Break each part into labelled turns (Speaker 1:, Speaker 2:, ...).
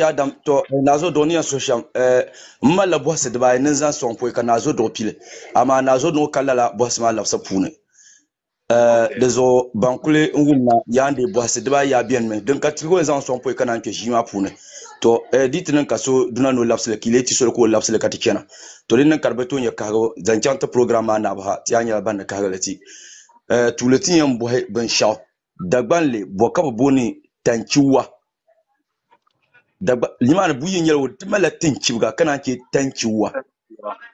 Speaker 1: ya dam to eh, nazo doni ya social eh malla bɔsi dibayi ni zaŋ sɔŋ poyi ka nazo duɣu pili amaa ah, nazo duɣu ka lala bɔsi maa labisa puuni di eh, zuɣu ban kuli n wumina yaandi bɔhisi dibaayi yaa biɛni mi din ka tiligu ni zaŋ sɔŋ poyi ka naan kpɛ ʒii maa puuni to di ti niŋ ka so duna ni o labisili ka ile ti soli ka o labisili ka ti chɛna to di niŋ ka di bi toon nyɛ kahigu zaŋ chɛŋ ti program maa naabu ha ti yaa nyɛla ban ni kahigi li ti tuuli ti yɛn bɔhi binshɛɣu dagbanli bɔ ka bi booni tanchiwa da limana buyin yalo dima dimala tin kibga kana ke tan kiwa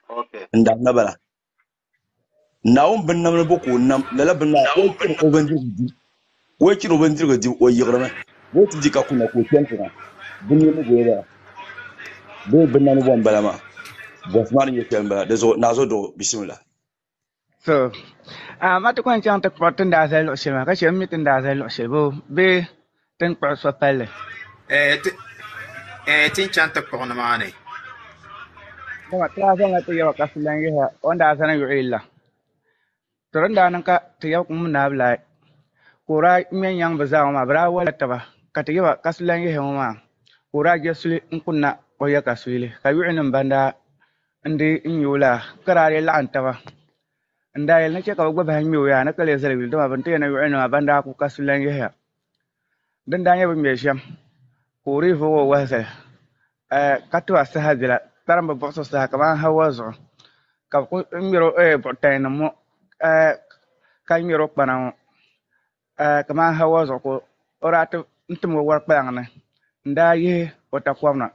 Speaker 1: okay nda na bala na won bin na boko na lala bin na ko ko ban ji ko ki ro ban ga o yigra na ko ti ka kuna ko tan tan bin ne go ya be bin na bala ma bosman ye tan bala zo na zo do bismillah so a mata kwan chan ta kwatin da zai lo shema ka shemi tin da zai lo shebo be tin kwa so pale eh Ti n-chani eh tin chan ta ko na ne kuma ta san ta yawa kasulan ya wanda a sanar yi illa toron da nan ka ta yawa kuma na bla kora men yang ba za ma bra wala ta taba ka ta yawa kasulan ya ma kora je sule n kunna ko ya kasule ka yi inin banda indi in yula karare la'an ta ba nda yel na ce ka bi gwa ban yo ya na kale zalbi da ban ta yana yi inin banda ku kasulan ya dan dan ya bin me sham Kuurivu wo eh, wahizali, ka ti ba saha bila, tarimba buɣiso saha kaman Hawa zuɣu, ka bɛ ku ŋmɛri eh, eh, ka ŋmɛri o kpana ŋɔ kaman zuɣu ka o daa tim o wari kpalaŋ ni n yihi o takɔm na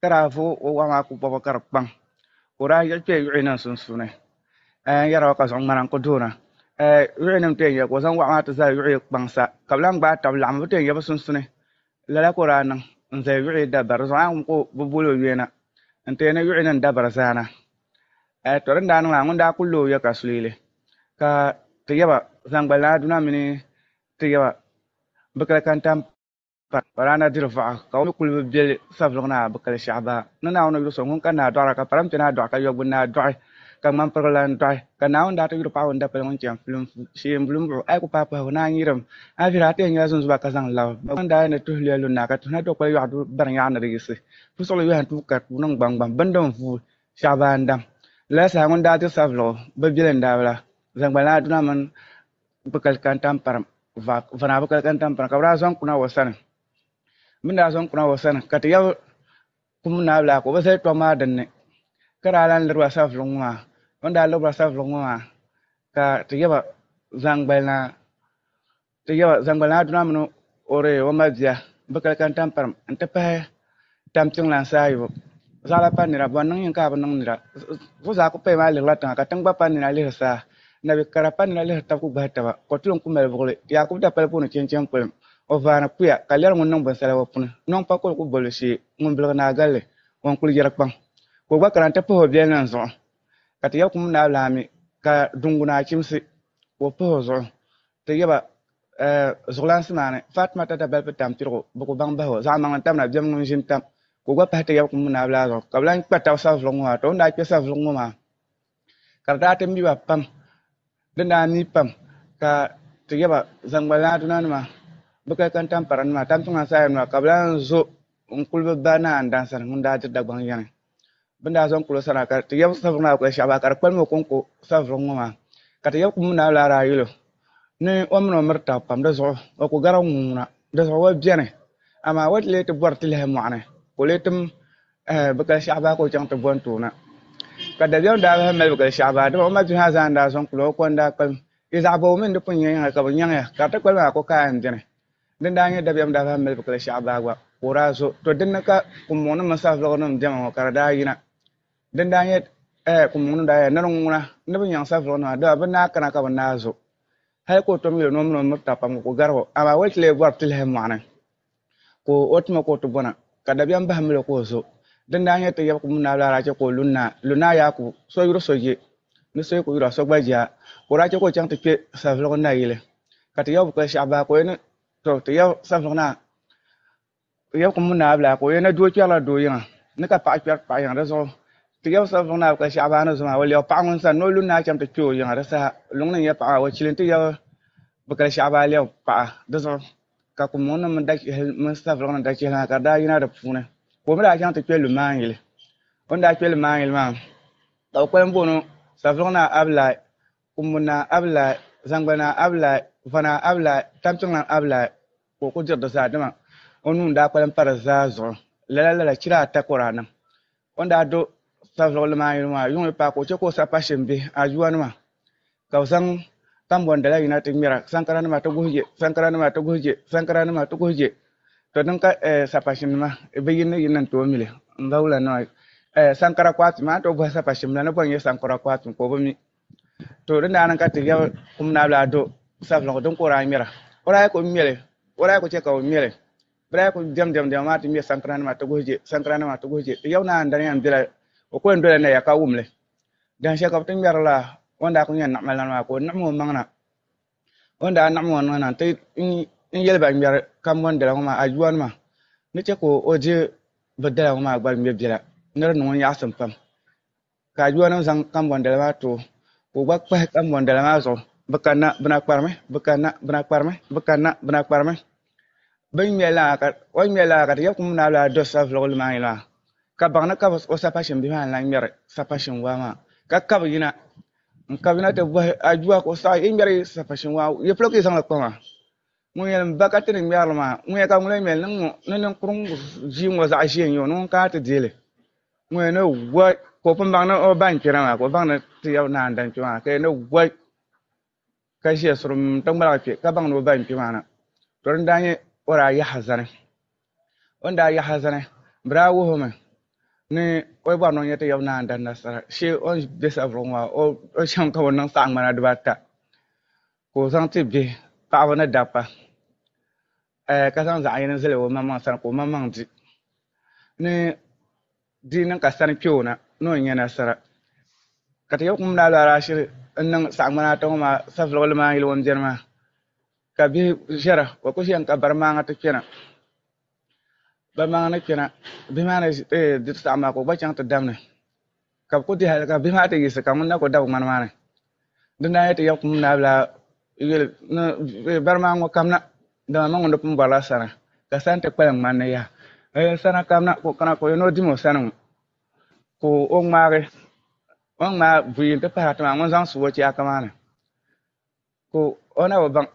Speaker 1: ka daa o maa ku bɔbigu ka di kpaŋ ka o daa yiɣi kpe yuɣinim’ sunsuuni n yɛri o ka zaŋ ŋmana ku doona. Yuɣinim’ n zaya yuɣi dabara zuɣu a ŋun ko bɛ boli o yuya na n tɛya na yuɣi ni dabara zaana to din daa niŋ maa ŋun daa ku lo o yɛ ka suleele ka ti yaba zaŋgbali na aduna mini ti yaba bi kali kan tam pa parana diri vaɣa ka o mi kuli bi biɛli sabiligu na bi kali shaɣu baa ni naawuni yuɣu so ŋun ka naa dɔɣira ka parante naa dɔɣi ka yɔgbuni naa dɔɣi kaman pirlan dɔhi ka naawuni daa ti yuri paɣa ŋun da pili ŋun chɛn shee n bulum buɣu a yi ku paai pahi o naa a yuli a ti yɛn nyɛla zunzuba ka zaŋ labi ban daa ni tuhi lɛli lunaa ka tuhina dɔkpali yɔɣu du bari yaɣani di yisi pusuɣuli yɔhan tuu ka tuu niŋ gbamgbam bindi n vuu shɛɣu baa n dam lala saa ŋun daa ti sabiligu bi biɛlim daabila zaŋgbanlaa duna mini bi kali kan tam parim vanaa bi kali kan tam parim ka bi daa zɔŋ kuna wa sani bi ni daa zɔŋ kuna wa sani ka ti yɛbi kum naai bila ka o bi zali tɔm maa dinni ka daa lan liriba sabiligu maa onda lubra sa vlongo ma ka ti yaba zangbali na aduna mini ori o ma biya bi kan tam parim n ti pahi tam tiŋ lan saa yubu zaɣ pa nira bɔn niŋ yin ka bi niŋ nira fu zaa ku pahi maa lirila tiŋa ka tiŋ gba pa nira lihiri saa nabi kara pa nira lihiri tabi ku gbahi taba kɔtulun ku mali vuɣuli yakubu da pali puuni chinchin kpulim o va' na kuya ka lɛri ŋun niŋ binsala o puuni niŋ pa kuli ku boli shee ŋun biligi naa galli ŋun kuli yɛri kpaŋ ka gba kana n ti pahi o biɛli zuɣu ka ti yɛli kum ni ka dungunaa chimsi o pahi o zuɣu ti yɛba eh, zuɣulansi maani fatima tata balibu tampirigu bɛ ku baŋ bahi o zaɣ' maŋa tamina biɛm ŋun ʒi tam ka o gba pahi ti yɛli kum ni zuɣu ka bɛ lan kpa tabi savuluŋ ŋɔ maa to o ni daa kpe savuluŋ ŋɔ maa ka di daa ti mi pam di naa mi pam ka ti yɛba zaŋgbalinadunanima bɛ kali kan tamparanima tampiŋa saayanima ka bɛ lan zo n-kuli bɛ ba naandansa ni ŋun daa diri Dagbaŋ yani bẽnda a zõn kulsãna ka tɩ yɛb sẽb na kõ sɛba ka d kpalme kõnko sã wã ka tɩ yɛb kũmb na a laara yelo ne wa mena mir tab pam di zuɣu wa ku gara ŋuuna di wa biɛni amaa wa le tɩ bɔr tɩ lihi moɣani ku le tɩm eh, bi kal shɛɣbaa ka o tɩ bɔn tuuna ka dabiɛm mali bi kal shɛɣbaa dima ma bihi zaa daa zɔn kulo wa kɔn daa kpalim y zaɣ bao mini di pun yɛŋa ka bi yɛŋya ka ti kpalim a ku kaayɛn biɛni din daa nyɛ dabiɛm mali bi kal shɛɣbaa gba kuraa zo ka ku muɣ ni min sa vlɔg nim ka daa din da nyɛ eh kum ŋun da ya nan ŋuna ni bi nyaŋ savuɣu na da bi naa kana ka bi naa zo hali ka o tom yɛlo nom nom ta pam ko garbo ama wali ti lee bɔri ti lahi ko o tuma ko o bona bɔna ka dabiɛm bahi mili ko zo din da nyɛ ti yɛb kum naa laara chɛ ko lunna lunna ya ku so yuri so je ni so ko yura so gba jia ko daa chɛ ko o te ti kpe savuɣu na yili ka te yɛb kali shɛɣu baa ko yɛ ni to ti yɛb savuɣu naa yɛb kum naa bila ko yɛ do doo do doo yiŋa ni ka paɣa kpɛri paɣa yiŋa di zuɣu ti yab sab zuŋ naa ka shaɣabaani zuma o lɛbu paɣa ŋun sani ni o lu naa chɛm ti kpɛ o yiŋa di saha luŋ ni n nyɛ paɣa o ti yab bi ka kumuŋ ni da dachɛli mini saviluŋ ka daa yina di puuni ka daa chɛŋ ti kpɛ maan o daa kpɛ maan yili maa ka bi kpalim bɔnu saviluŋ naa abilaahi kumbun naa abilaahi zaŋgbali naa abilaahi va naa abilaahi tampiŋ naa abilaahi ka o ku diri di zaa o nuu n daa pa di zaa zuɣu lala lala chira ta do shab zuɣuli maa yino maa yuŋ yi paai ka o ko ka o sa pa a aduwa nima ka bi zaŋ yi dala yina ti ŋmɛra sankara nima ti guhi je sankara nima ti guhi je sankara nima ti guhi je to din ka sapashim nima bi yinni yinni n to mile n zawula nima sankara kwaatima a ni tooi bɔhi sapashim la ni bɔn nyɛ sankara kwaatim ka o mi to di naani ka ti yɛbi kum naabila do sabilɔŋ din ka o daa ŋmɛra o daa yɛ ko o o daa yɛ ka o chɛ ka o ŋmɛli bi daa yɛ o maa ti ŋmɛ sankara nima ti guhi je sankara nima je ti yɛbi naani ko en dole na ya ka le dan sheka tin garla wanda kun yan na'mal na ko mo mangna wanda an mo wannan nan tai in yel ba ngar kam wanda ma ajwan ma ni te ko oje badala ma agbar mi bjela nar no ya sam pam ka ajwan nan sang kam wanda ma to ko gwa kwa kam wanda ma so bekana bena kwarme bekana bena kwarme bekana bena kwarme ben yela ka wan yela ka ya na la dosa vlog ma ila ka na ka o sapa bi bihi maa lan ŋmɛri sapa waa maa ka kabi yina n yina ti bɔhi aduwa juwa ko sa yi ŋmɛri sapa shim waa yi polo ka yi zaŋli kpaŋa ŋun yɛlɛm ba ka ti ni ŋmɛri maa ŋun yɛ ka ŋun yɛn ŋmɛli ni ninkuriŋ ʒii ŋɔ zaɣ' ʒee n-nyɛ o ni ŋun kaa ti deeli ŋun yɛ ni gɔ ko o pun na o ban kpɛna maa baŋ o baŋni ti ya naan dan kpɛ maa ka yɛ ni gɔ ka ʒiya surum ta ŋmaligi kpe ka na o ban kpɛ maa na to din daa nyɛ o daa yaha zani o ni daa yaha zani bɛ wuhi mi ne oi ba non yete na anda nasara she on des avronwa o o sham ka wonan sang mana bata ko sang ti bi pa wona pa eh ka sang za yin zele wo mamma san ko mamma di ne di nan ka san na no nya nasara ka kum da la ra shi nan sang mana to ma saflo wal ma won jerma ka bi jera wa ko shi an ka bar ma ti kenan bamaŋni kpina bihi maa ni diriti taɣa maa ka o gba chaŋ ti damni ka bi ku di hali ka bihi maa ti yiɣisi ka ŋun na ku dabi ŋmani oh, maa ni di naa yɛ ti yɛ kum naa bila yɛli bari maa ŋɔ kamna dama ma ŋun di pun bɔrila sana ka sani ti kpalim ŋmani ni yaha sana kamna ku kana ka o yɛ ni o dim o sani ŋɔ ka o ŋmaagi o ni ŋmaai buyin ti pahiri ti maa ŋun zaŋ su o chaaka maa ni ka o na bi baŋ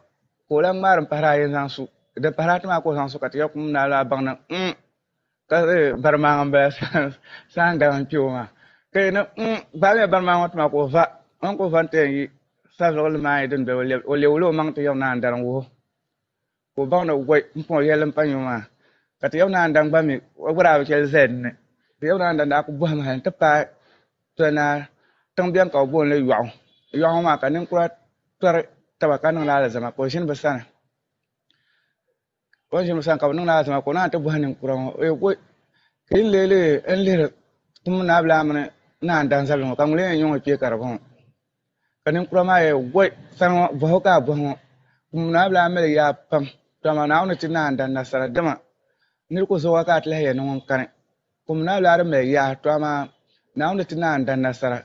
Speaker 1: ka o lan ŋmaari pahiri ayi zaŋ su da parati maa ko zaŋ soka ti ya kum na la baŋ na mm ka barimaaŋa n bala saan garan kpeo maa ka yi na mm baa mi barimaaŋa ti maa ko va n ko va n tɛn yi sa zuɣu li maa yi din bɛ o lewili o maŋ ti yɛm naan darin wuhu ko baŋ na gɔi n pɔn yɛli n pa nyu maa ka ti yɛm naan dan gba mi o gbara bi shɛli zaya dinni ti yɛm naan dan daa ku bɔhim hali ti paai tɔnaa tiŋ biɛni ka o booni li yɔɣu yɔɣu ka ninkura tɔri taba ka niŋ la alizama ka o ʒini wanjin musan kabu niŋ naa tima ko naa ti bɔhi ninkura ŋɔ ee ko leele n lihiri kum naa bila mini naan dan zabili ŋɔ ka ŋun lee nyɛ ŋɔ kpee ka di ka ninkura maa yɛ go sani ŋɔ bɔhu ka a bɔhi ŋɔ kum naa bila mali yaa pam tɔma naawuni ti naan dan nasara dima niri ku zuwa ka a ti lahi yɛ ni ŋun kani kum naa bila di mali yaa tɔma naawuni ti naan dan nasara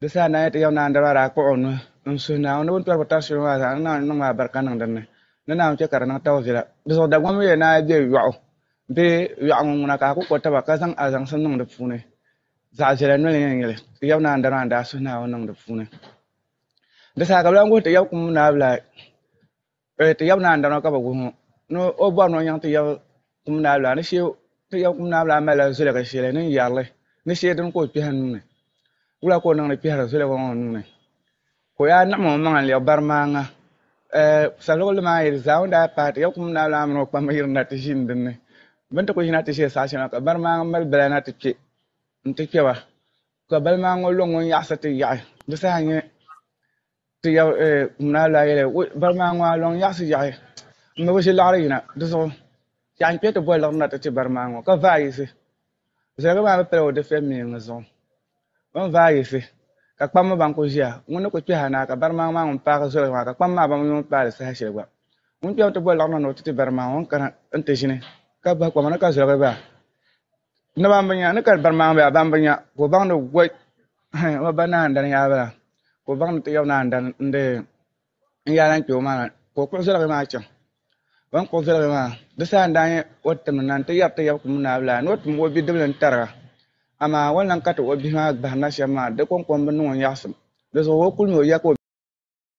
Speaker 1: di saa naa yɛ ti yɛm naan dama daa kpuɣi o nuhi n suhi naawuni ni bɛ ni tɔri bi tari shiri maa zaa ni naawuni niŋ maa barika niŋ dinni ni naan chɛ ka di niŋ tawzila di zuɣu Dagwam yɛlinaa be yɔɣu bee yɔɣu ŋɔ ŋuna ka a ku ko taba ka zaŋ azaŋsim niŋ di puuni zaɣ' ʒɛla noli ni n-nyɛ li ti yɛbu naandana daa suhi Naawuni niŋ di puuni di saa ka bɛ lan guhi ti yɛbu kum naabilaahi ti yɛbu naandana ka bɛ guhi ŋɔ ni o bɔri ni o nyaŋ ti yɛbu kum naabilaahi ni shee ti yɛbu kum naabilaahi malila zoli ka sheeli ni yɛri li ni shee dini ka o kpɛhi nuu ni wula ka o niŋ di kpɛhiri zoli ŋɔ o nuu ni ka o yaa niɣim o maŋa n-lɛbi bari maaŋa Salol mair zaunda pat yakum na lam no kpam yir na tishin dinne. Binta ku hina tishe sashi na kabar ma mal bala na tike. Ntike wa. Ka bal ma ngol lo ngon yasa ti ya. Bisa hanye ti ya kumna la yele bal ma ngwa lo yasa ya. Mbe wishi lari na diso. Ya nke to boy lorna ti bar ma ngwa ka va yisi. Zaga ma be pelo de femi ngazon. Ban va yisi. ka kpam ma ban ku ʒiya ŋuni ku kpɛha na ka bari maa maa ŋun paagi zoli maa ka kpam maa ban ŋun paali saha shɛli gba ŋun kpɛm ti boli laɣam na ni o ti ti bari maa ŋun kana n ti ʒini ka bahi kpama ni ka zoligi baa ni ban bi nya ni ka bari maa baa ban bi nya ka o baŋ ni goi o ba naandani yaabala ka o baŋ ni ti yɛbi naandani n yaa lan kpɛ o maa na ka o kuɣu zoligi maa chɛŋ o ni kuɣu zoligi maa di saa n daa nyɛ o timmi na n ti yɛri ti yɛbi kum naabila ni o tim o bidibgi n tariga amaa wani lan ka ti o bihi maa bahina shɛm maa di kɔŋkom bi niŋ o nyaɣisim di zuɣu o kulimi o ya ka o